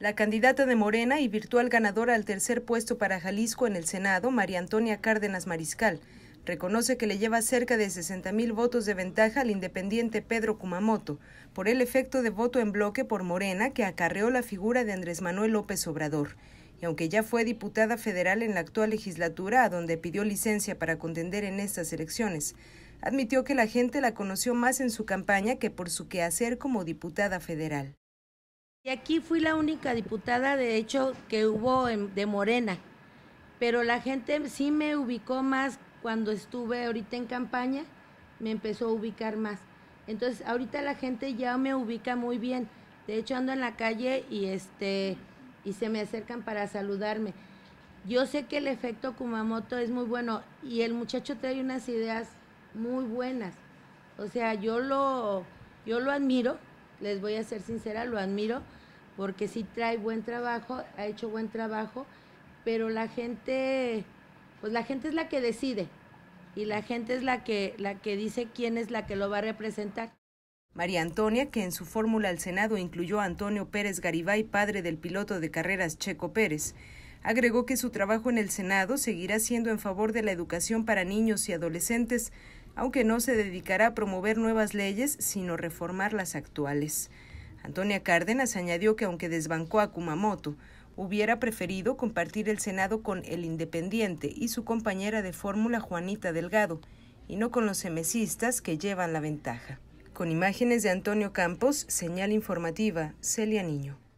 La candidata de Morena y virtual ganadora al tercer puesto para Jalisco en el Senado, María Antonia Cárdenas Mariscal, reconoce que le lleva cerca de 60 mil votos de ventaja al independiente Pedro Kumamoto por el efecto de voto en bloque por Morena que acarreó la figura de Andrés Manuel López Obrador. Y aunque ya fue diputada federal en la actual legislatura, a donde pidió licencia para contender en estas elecciones, admitió que la gente la conoció más en su campaña que por su quehacer como diputada federal. Y aquí fui la única diputada, de hecho, que hubo de Morena, pero la gente sí me ubicó más cuando estuve ahorita en campaña, me empezó a ubicar más. Entonces, ahorita la gente ya me ubica muy bien. De hecho, ando en la calle y este y se me acercan para saludarme. Yo sé que el efecto Kumamoto es muy bueno y el muchacho trae unas ideas muy buenas. O sea, yo yo lo admiro, les voy a ser sincera, lo admiro porque sí trae buen trabajo, ha hecho buen trabajo, pero la gente, pues la gente es la que decide y la gente es la que, la que dice quién es la que lo va a representar. María Antonia, que en su fórmula al Senado incluyó a Antonio Pérez Garibay, padre del piloto de carreras Checo Pérez, agregó que su trabajo en el Senado seguirá siendo en favor de la educación para niños y adolescentes, aunque no se dedicará a promover nuevas leyes, sino reformar las actuales. Antonia Cárdenas añadió que aunque desbancó a Kumamoto, hubiera preferido compartir el Senado con el Independiente y su compañera de fórmula Juanita Delgado, y no con los semecistas que llevan la ventaja. Con imágenes de Antonio Campos, señal informativa, Celia Niño.